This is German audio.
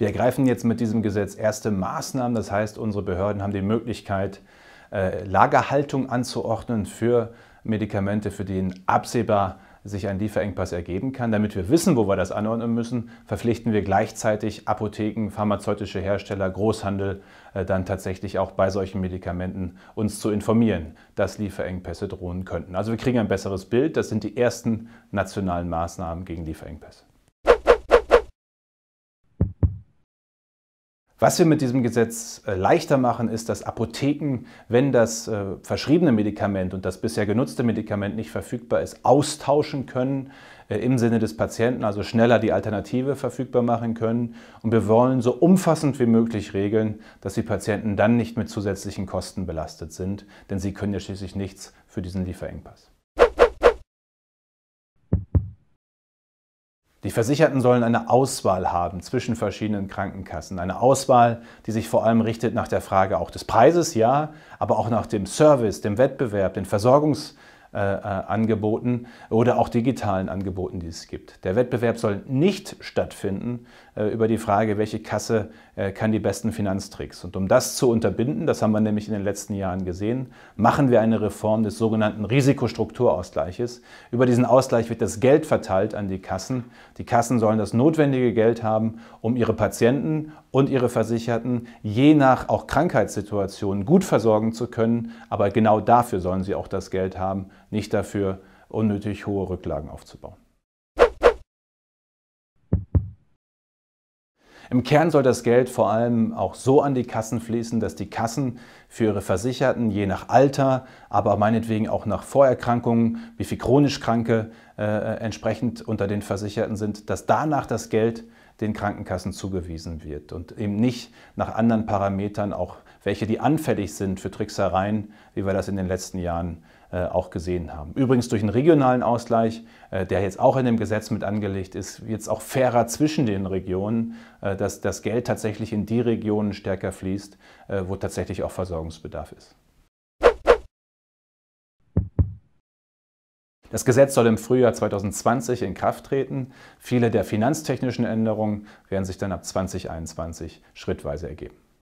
Wir ergreifen jetzt mit diesem Gesetz erste Maßnahmen, das heißt, unsere Behörden haben die Möglichkeit, äh, Lagerhaltung anzuordnen für Medikamente, für die in absehbar sich ein Lieferengpass ergeben kann. Damit wir wissen, wo wir das anordnen müssen, verpflichten wir gleichzeitig Apotheken, pharmazeutische Hersteller, Großhandel äh, dann tatsächlich auch bei solchen Medikamenten uns zu informieren, dass Lieferengpässe drohen könnten. Also wir kriegen ein besseres Bild. Das sind die ersten nationalen Maßnahmen gegen Lieferengpässe. Was wir mit diesem Gesetz äh, leichter machen, ist, dass Apotheken, wenn das äh, verschriebene Medikament und das bisher genutzte Medikament nicht verfügbar ist, austauschen können äh, im Sinne des Patienten, also schneller die Alternative verfügbar machen können. Und wir wollen so umfassend wie möglich regeln, dass die Patienten dann nicht mit zusätzlichen Kosten belastet sind, denn sie können ja schließlich nichts für diesen Lieferengpass. Die Versicherten sollen eine Auswahl haben zwischen verschiedenen Krankenkassen. Eine Auswahl, die sich vor allem richtet nach der Frage auch des Preises, ja, aber auch nach dem Service, dem Wettbewerb, den Versorgungs- äh, äh, Angeboten oder auch digitalen Angeboten, die es gibt. Der Wettbewerb soll nicht stattfinden äh, über die Frage, welche Kasse äh, kann die besten Finanztricks. Und um das zu unterbinden, das haben wir nämlich in den letzten Jahren gesehen, machen wir eine Reform des sogenannten Risikostrukturausgleiches. Über diesen Ausgleich wird das Geld verteilt an die Kassen. Die Kassen sollen das notwendige Geld haben, um ihre Patienten und ihre Versicherten je nach auch Krankheitssituationen gut versorgen zu können. Aber genau dafür sollen sie auch das Geld haben, nicht dafür unnötig hohe Rücklagen aufzubauen. Im Kern soll das Geld vor allem auch so an die Kassen fließen, dass die Kassen für ihre Versicherten je nach Alter, aber meinetwegen auch nach Vorerkrankungen, wie viel chronisch Kranke äh, äh entsprechend unter den Versicherten sind, dass danach das Geld den Krankenkassen zugewiesen wird und eben nicht nach anderen Parametern auch welche, die anfällig sind für Tricksereien, wie wir das in den letzten Jahren äh, auch gesehen haben. Übrigens durch einen regionalen Ausgleich, äh, der jetzt auch in dem Gesetz mit angelegt ist, wird es auch fairer zwischen den Regionen, äh, dass das Geld tatsächlich in die Regionen stärker fließt, wo tatsächlich auch Versorgungsbedarf ist. Das Gesetz soll im Frühjahr 2020 in Kraft treten. Viele der finanztechnischen Änderungen werden sich dann ab 2021 schrittweise ergeben.